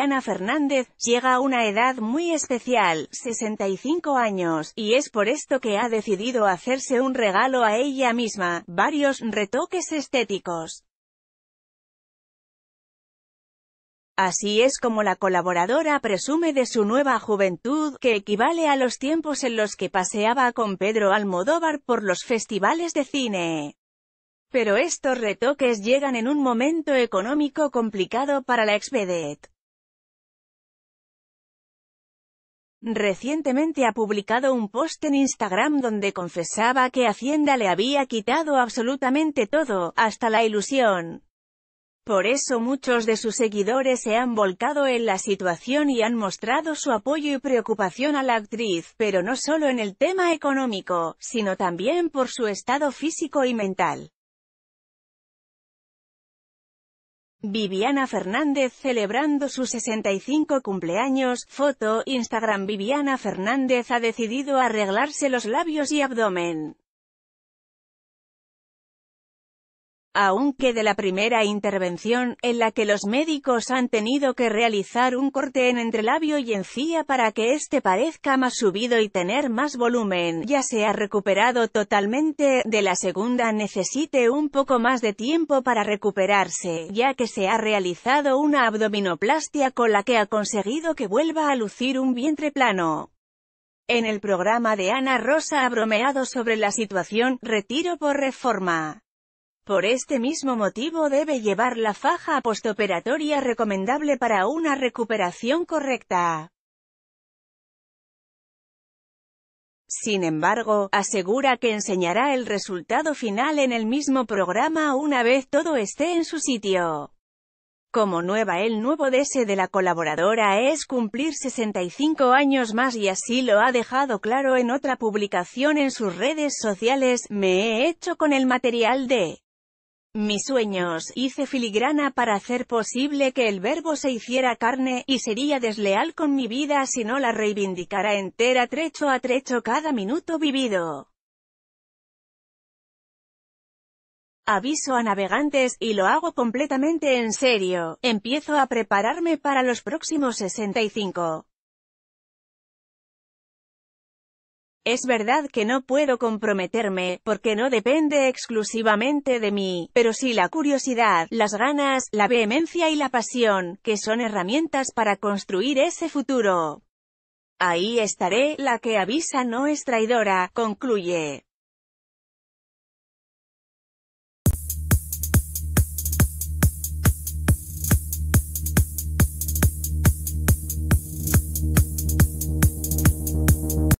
Ana Fernández, llega a una edad muy especial, 65 años, y es por esto que ha decidido hacerse un regalo a ella misma, varios retoques estéticos. Así es como la colaboradora presume de su nueva juventud, que equivale a los tiempos en los que paseaba con Pedro Almodóvar por los festivales de cine. Pero estos retoques llegan en un momento económico complicado para la exvedet. Recientemente ha publicado un post en Instagram donde confesaba que Hacienda le había quitado absolutamente todo, hasta la ilusión. Por eso muchos de sus seguidores se han volcado en la situación y han mostrado su apoyo y preocupación a la actriz, pero no solo en el tema económico, sino también por su estado físico y mental. Viviana Fernández celebrando su 65 cumpleaños, foto, Instagram Viviana Fernández ha decidido arreglarse los labios y abdomen. aunque de la primera intervención, en la que los médicos han tenido que realizar un corte en entrelabio y encía para que éste parezca más subido y tener más volumen, ya se ha recuperado totalmente, de la segunda necesite un poco más de tiempo para recuperarse, ya que se ha realizado una abdominoplastia con la que ha conseguido que vuelva a lucir un vientre plano. En el programa de Ana Rosa ha bromeado sobre la situación, retiro por reforma. Por este mismo motivo debe llevar la faja postoperatoria recomendable para una recuperación correcta. Sin embargo, asegura que enseñará el resultado final en el mismo programa una vez todo esté en su sitio. Como nueva el nuevo deseo de la colaboradora es cumplir 65 años más y así lo ha dejado claro en otra publicación en sus redes sociales, me he hecho con el material de mis sueños, hice filigrana para hacer posible que el verbo se hiciera carne, y sería desleal con mi vida si no la reivindicara entera trecho a trecho cada minuto vivido. Aviso a navegantes, y lo hago completamente en serio, empiezo a prepararme para los próximos 65. Es verdad que no puedo comprometerme, porque no depende exclusivamente de mí, pero sí la curiosidad, las ganas, la vehemencia y la pasión, que son herramientas para construir ese futuro. Ahí estaré, la que avisa no es traidora, concluye.